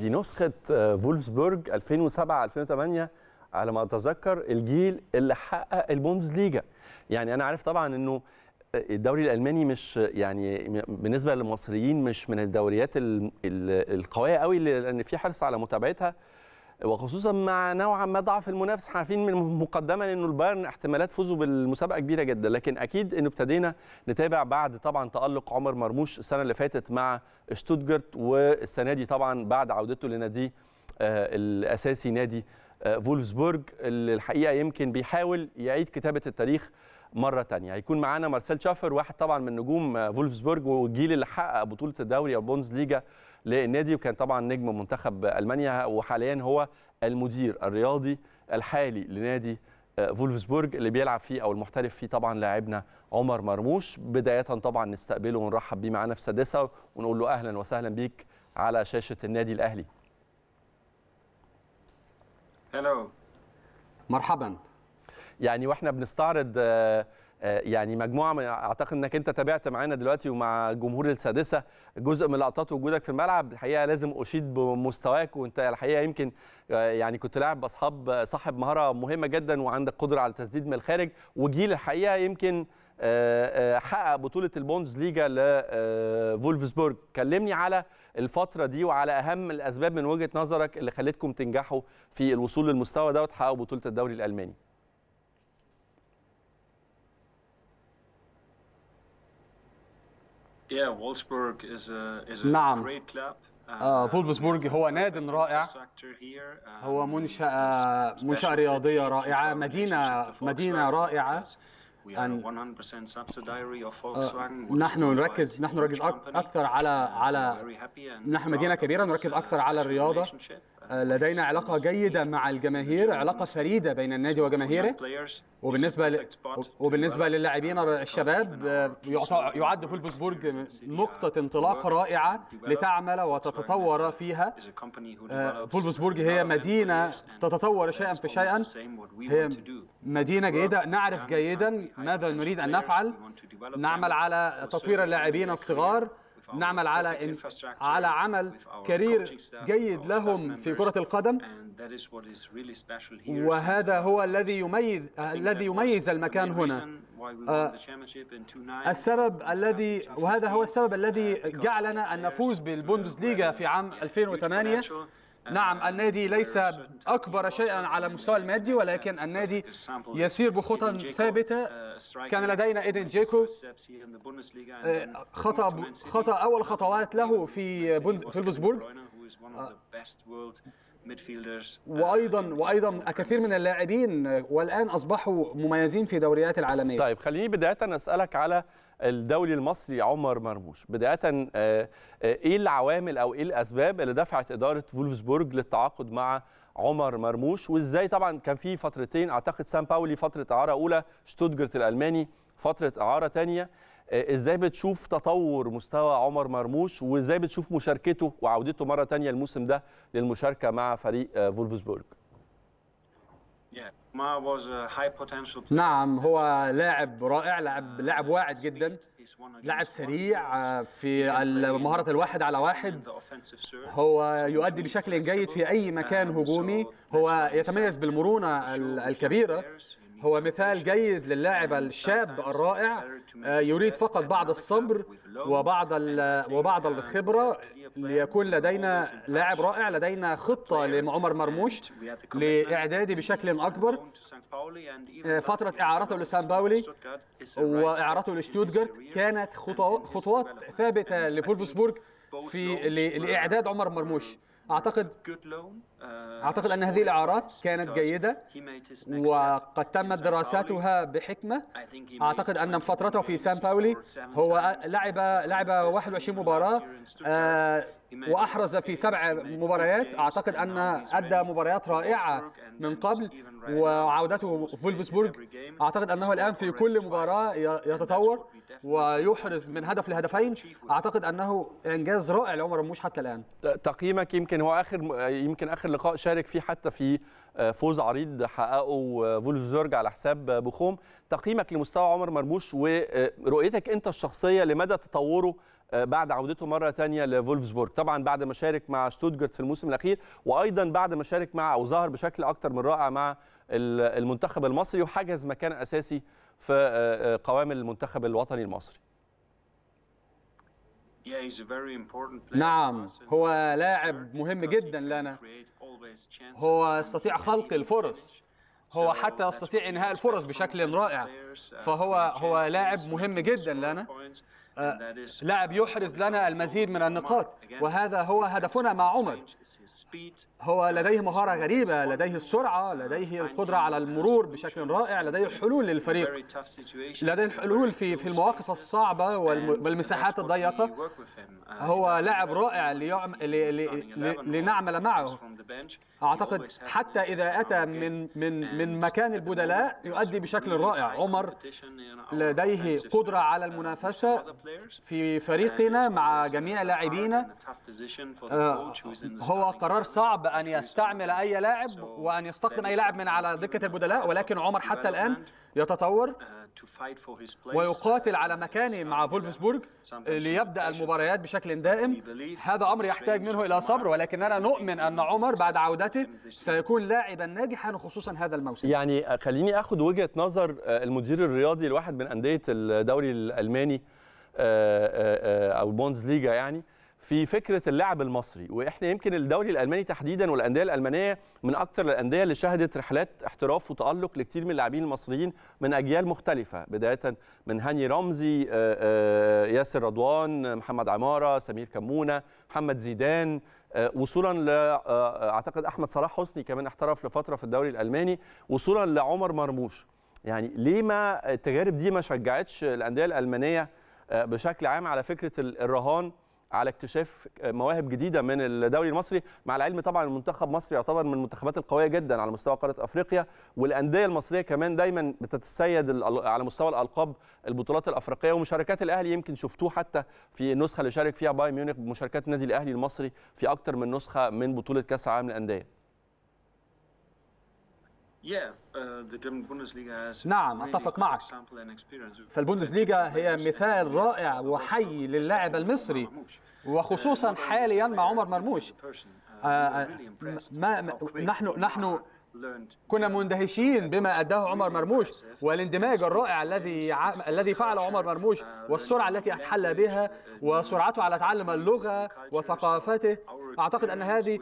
دي نسخه فولفسبورج 2007 2008 على ما اتذكر الجيل اللي حقق ليجا يعني انا عارف طبعا انه آه، الدوري الالماني مش يعني بالنسبه للمصريين مش من الدوريات القويه قوي لان في حرص على متابعتها وخصوصا مع نوعا ما ضعف المنافس احنا عارفين من مقدما انه البايرن احتمالات فوزه بالمسابقه كبيره جدا لكن اكيد انه ابتدينا نتابع بعد طبعا تالق عمر مرموش السنه اللي فاتت مع شتوتجارت والسنه دي طبعا بعد عودته لنادي آه، الاساسي نادي آه، فولفسبورج اللي الحقيقه يمكن بيحاول يعيد كتابه التاريخ مره ثانيه هيكون معانا مارسيل شافر واحد طبعا من نجوم آه، فولفسبورج والجيل اللي حقق بطوله الدوري او بونز ليجا للنادي وكان طبعا نجم منتخب المانيا وحاليا هو المدير الرياضي الحالي لنادي آه، فولفسبورج اللي بيلعب فيه او المحترف فيه طبعا لاعبنا عمر مرموش بدايه طبعا نستقبله ونرحب بيه معانا في سادسه ونقول له اهلا وسهلا بيك على شاشه النادي الاهلي. هلو مرحبا يعني واحنا بنستعرض آه، آه، يعني مجموعه من اعتقد انك انت تابعت معانا دلوقتي ومع جمهور السادسه جزء من لقطات وجودك في الملعب الحقيقه لازم اشيد بمستواك وانت الحقيقه يمكن آه، يعني كنت لاعب باصحاب صاحب مهاره مهمه جدا وعندك قدره على التسديد من الخارج وجيل الحقيقه يمكن آه، حقق بطوله البوندز ليجا لفولفسبورج كلمني على الفتره دي وعلى اهم الاسباب من وجهه نظرك اللي خلتكم تنجحوا في الوصول للمستوى ده وتحققوا بطوله الدوري الالماني Yeah, Wolfsburg is a, is a نعم great club. آه um, فولفسبورج هو ناد رائع هو um, آه، منشأة منشأة رياضية رائعة مدينة مدينة رائعة آه، نحن نركز نحن نركز أكثر على على نحن مدينة كبيرة نركز أكثر uh, على الرياضة لدينا علاقة جيدة مع الجماهير علاقة فريدة بين النادي وجماهيره وبالنسبة ل... وبالنسبة للاعبين الشباب يعد فولفسبورج نقطة انطلاق رائعة لتعمل وتتطور فيها آه، فولفسبورج هي مدينة تتطور شيئا فشيئا هي مدينة جيدة نعرف جيدا ماذا نريد أن نفعل نعمل على تطوير اللاعبين الصغار نعمل على إن على عمل كارير جيد لهم في كرة القدم وهذا هو الذي يميز الذي يميز المكان هنا السبب الذي وهذا هو السبب الذي جعلنا أن نفوز بالبوندسليغا في عام 2008 نعم النادي ليس أكبر شيئا على المستوى المادي ولكن النادي يسير بخطى ثابتة كان لدينا إيدن جيكو خطأ, خطأ أول خطوات له في فولفسبورغ وايضا وايضا الكثير من اللاعبين والان اصبحوا مميزين في دوريات العالميه طيب خليني بدايه اسالك على الدولي المصري عمر مرموش بدايه آه، آه، ايه العوامل او ايه الاسباب اللي دفعت اداره فولفسبورج للتعاقد مع عمر مرموش وازاي طبعا كان في فترتين اعتقد سان باولي فتره اعاره اولى شتوتجرت الالماني فتره اعاره ثانيه آه، ازاي بتشوف تطور مستوى عمر مرموش وازاي بتشوف مشاركته وعودته مره ثانيه الموسم ده للمشاركه مع فريق فولفسبورج نعم هو لاعب رائع لاعب uh, لاعب واعد جدا لاعب سريع آه، في مهارة الواحد على واحد هو يؤدي بشكل جيد في أي مكان هجومي هو يتميز بالمرونة الكبيرة هو مثال جيد للاعب الشاب الرائع آه، يريد فقط بعض الصبر وبعض وبعض الخبره ليكون لدينا لاعب رائع لدينا خطه لعمر مرموش لاعداده بشكل اكبر آه، فتره اعارته لسان باولي واعارته لشتوتغارت كانت خطوات ثابته لفولفسبورغ في لاعداد عمر مرموش اعتقد uh, اعتقد ان هذه الاعارات كانت جيده وقد تمت دراساتها بحكمه اعتقد ان فترته في سان باولي هو لعب لعب 21 مباراه واحرز في سبع مباريات اعتقد ان ادى مباريات رائعه من قبل وعودته فولفسبورغ فولفسبورج اعتقد انه الان في كل مباراه يتطور ويحرز من هدف لهدفين اعتقد انه انجاز رائع لعمر رموش حتى الان تقييمك يمكن هو اخر يمكن اخر لقاء شارك فيه حتى في آه، فوز عريض حققه آه، فولفزورج على حساب بوخوم تقييمك لمستوى عمر مرموش ورؤيتك آه، انت الشخصيه لمدى تطوره بعد عودته مره ثانيه لفولفسبورج طبعا بعد ما شارك مع شتوتجارت في الموسم الاخير وايضا بعد ما شارك مع او ظهر بشكل اكثر من رائع مع المنتخب المصري وحجز مكان اساسي في قوام المنتخب الوطني المصري نعم هو لاعب مهم جدا لنا هو يستطيع خلق الفرص هو حتى يستطيع انهاء الفرص بشكل رائع فهو هو لاعب مهم جدا لنا لاعب يحرز لنا المزيد من النقاط وهذا هو هدفنا مع عمر هو لديه مهارة غريبة لديه السرعة لديه القدرة على المرور بشكل رائع لديه حلول للفريق لديه حلول في في المواقف الصعبة والمساحات الضيقة هو لاعب رائع لنعمل معه أعتقد حتى إذا أتى من من من مكان البدلاء يؤدي بشكل رائع عمر لديه قدرة على المنافسة في فريقنا مع جميع لاعبينا آه، هو قرار صعب أن يستعمل أي لاعب وأن يستقدم أي لاعب من على دكة البدلاء ولكن عمر حتى الآن يتطور ويقاتل على مكانه مع فولفسبورج ليبدأ المباريات بشكل دائم هذا أمر يحتاج منه إلى صبر ولكننا نؤمن أن عمر بعد عودته سيكون لاعبا ناجحا خصوصا هذا الموسم يعني خليني أخذ وجهة نظر آه، المدير الرياضي لواحد من أندية الدوري الألماني آه، آه، آه، او البوندز ليجا يعني في فكره اللعب المصري واحنا يمكن الدوري الالماني تحديدا والانديه الالمانيه من اكثر الانديه اللي شهدت رحلات احتراف وتالق لكثير من اللاعبين المصريين من اجيال مختلفه بدايه من هاني رمزي ياسر رضوان محمد عماره سمير كمونه محمد زيدان وصولا ل اعتقد احمد صلاح حسني كمان احترف لفتره في الدوري الالماني وصولا لعمر مرموش يعني ليه ما التجارب دي ما شجعتش الانديه الالمانيه آه، بشكل عام على فكره الرهان على اكتشاف مواهب جديده من الدوري المصري مع العلم طبعا المنتخب مصر يعتبر من المنتخبات القويه جدا على مستوى قاره افريقيا والانديه المصريه كمان دايما بتتسيد على مستوى الالقاب البطولات الافريقيه ومشاركات الاهلي يمكن شفتوه حتى في النسخه اللي شارك فيها بايرن ميونخ بمشاركات النادي الاهلي المصري في اكثر من نسخه من بطوله كاس العالم للانديه Uh, نعم أتفق معك فالبوندسليغا هي مثال رائع وحي للاعب المصري uh, وخصوصا حاليا مع عمر مرموش uh, آه, آه، ما نحن نحن كنا مندهشين بما أداه عمر مرموش والاندماج الرائع الذي الذي فعله عمر مرموش والسرعة التي أتحلى بها وسرعته على تعلم اللغة وثقافته أعتقد أن هذه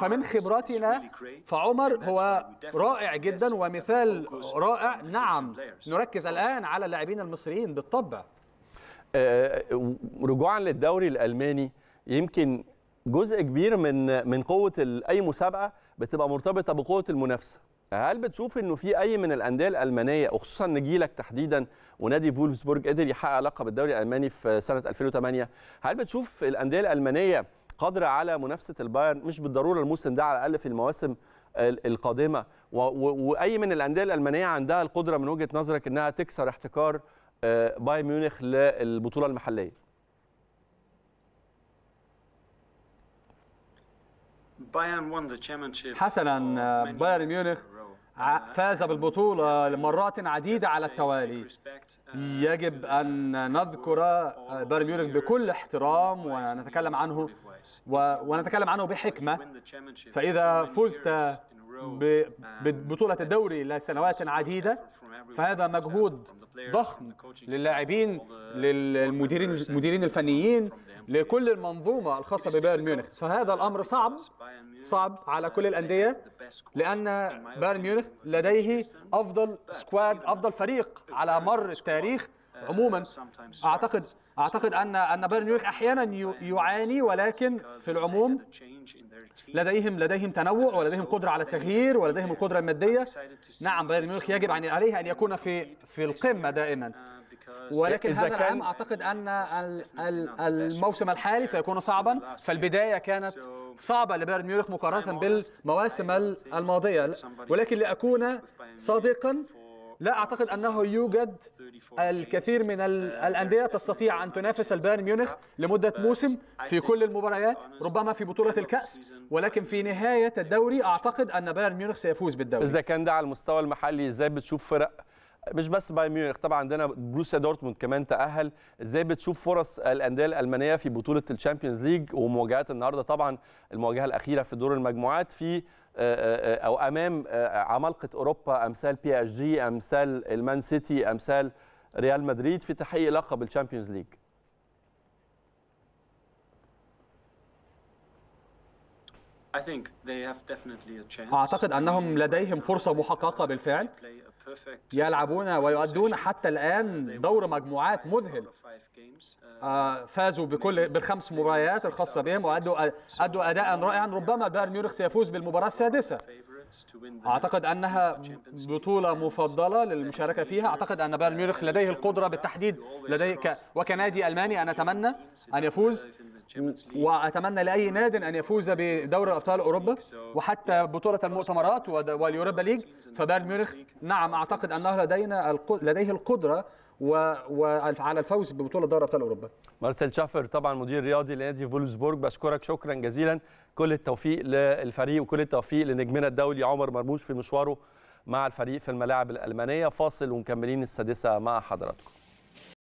فمن خبراتنا فعمر هو رائع جدا ومثال رائع نعم نركز الآن على اللاعبين المصريين بالطبع آه، رجوعا للدوري الألماني يمكن جزء كبير من من قوه اي مسابقه بتبقى مرتبطه بقوه المنافسه هل بتشوف انه في اي من الانديه الالمانيه وخصوصا نجيلك تحديدا ونادي فولفسبورج قدر يحقق لقب الدوري الالماني في سنه 2008 هل بتشوف الانديه الالمانيه قادره على منافسه البايرن مش بالضروره الموسم ده على الاقل في المواسم القادمه واي من الانديه الالمانيه عندها القدره من وجهه نظرك انها تكسر احتكار آه، بايرن ميونخ للبطوله المحليه حسنا بايرن آه، ميونخ uh, فاز بالبطولة مرات عديدة على التوالي uh, يجب أن نذكر بايرن آه، ميونخ بكل احترام ونتكلم عنه ونتكلم عنه بحكمة فإذا فزت um, ببطولة الدوري لسنوات عديدة فهذا مجهود ضخم للاعبين للمديرين المديرين الفنيين لكل المنظومه الخاصه ببايرن ميونخ فهذا الامر صعب صعب على كل الانديه لان بايرن ميونخ لديه افضل سكواد افضل فريق على مر التاريخ عموما اعتقد اعتقد ان ان بايرن ميونخ احيانا يعاني ولكن في العموم لديهم لديهم تنوع ولديهم قدره على التغيير ولديهم القدره الماديه نعم بايرن ميونخ يجب عليه ان يكون في في القمه دائما ولكن هذا العام اعتقد ان الموسم الحالي سيكون صعبا فالبدايه كانت صعبه لبايرن ميونخ مقارنه بالمواسم الماضيه ولكن لاكون صادقا لا اعتقد انه يوجد الكثير من الانديه تستطيع ان تنافس البايرن ميونخ لمده موسم في كل المباريات ربما في بطوله الكاس ولكن في نهايه الدوري اعتقد ان بايرن ميونخ سيفوز بالدوري اذا كان ده على المستوى المحلي ازاي بتشوف فرق مش بس بايرن ميونخ طبعا عندنا بروسيا دورتموند كمان تاهل ازاي بتشوف فرص الانديه الالمانيه في بطوله الشامبيونز ليج ومواجهات النهارده طبعا المواجهه الاخيره في دور المجموعات في آه، آه، آه، او امام عمالقه اوروبا امثال بي اس جي امثال المان سيتي امثال ريال مدريد في تحقيق لقب الشامبيونز ليج أعتقد أنهم لديهم فرصة محققة بالفعل يلعبون ويؤدون حتى الآن دور مجموعات مذهل uh, آه، فازوا بكل بالخمس مباريات الخاصة بهم وأدوا أدوا أداء رائعا ربما بايرن ميونخ سيفوز بالمباراة السادسة أعتقد أنها بطولة مفضلة للمشاركة فيها أعتقد أن بايرن ميونخ لديه القدرة بالتحديد لديه وكنادي ألماني أنا أتمنى أن يفوز واتمنى لاي ناد ان يفوز بدوري ابطال اوروبا وحتى بطوله المؤتمرات واليوروبا ليج فبايرن ميونخ نعم اعتقد انه لدينا لديه القدره وعلى الفوز ببطوله دوري ابطال اوروبا. مارسيل شافر طبعا مدير رياضي لنادي فولسبورغ بشكرك شكرا جزيلا كل التوفيق للفريق وكل التوفيق لنجمنا الدولي عمر مرموش في مشواره مع الفريق في الملاعب الالمانيه فاصل ومكملين السادسه مع حضراتكم.